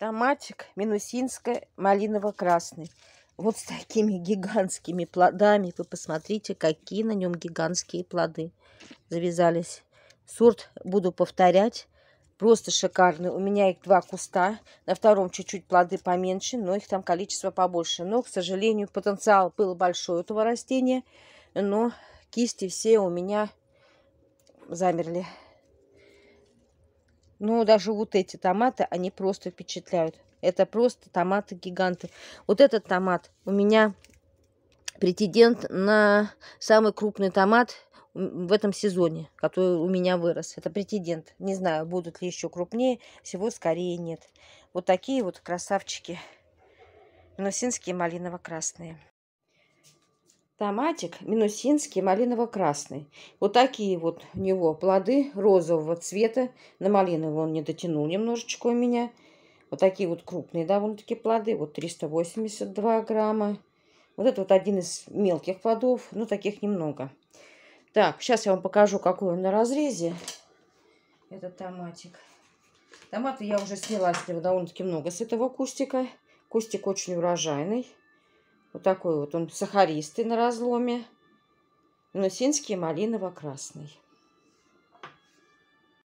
Томатик минусинская малиново-красный. Вот с такими гигантскими плодами. Вы посмотрите, какие на нем гигантские плоды завязались. Сорт буду повторять. Просто шикарный. У меня их два куста. На втором чуть-чуть плоды поменьше, но их там количество побольше. Но, к сожалению, потенциал был большой у этого растения. Но кисти все у меня замерли. Но ну, даже вот эти томаты, они просто впечатляют. Это просто томаты-гиганты. Вот этот томат у меня претендент на самый крупный томат в этом сезоне, который у меня вырос. Это претендент. Не знаю, будут ли еще крупнее, всего скорее нет. Вот такие вот красавчики. Минусинские малиново-красные. Томатик минусинский малиново-красный. Вот такие вот у него плоды розового цвета. На малиновый он не дотянул немножечко у меня. Вот такие вот крупные довольно-таки плоды. Вот 382 грамма. Вот это вот один из мелких плодов. Ну, таких немного. Так, сейчас я вам покажу, какой он на разрезе. Этот томатик. Томаты я уже сняла с него довольно-таки много с этого кустика. Кустик очень урожайный. Вот такой вот он сахаристый на разломе. Гнусинский малиново-красный.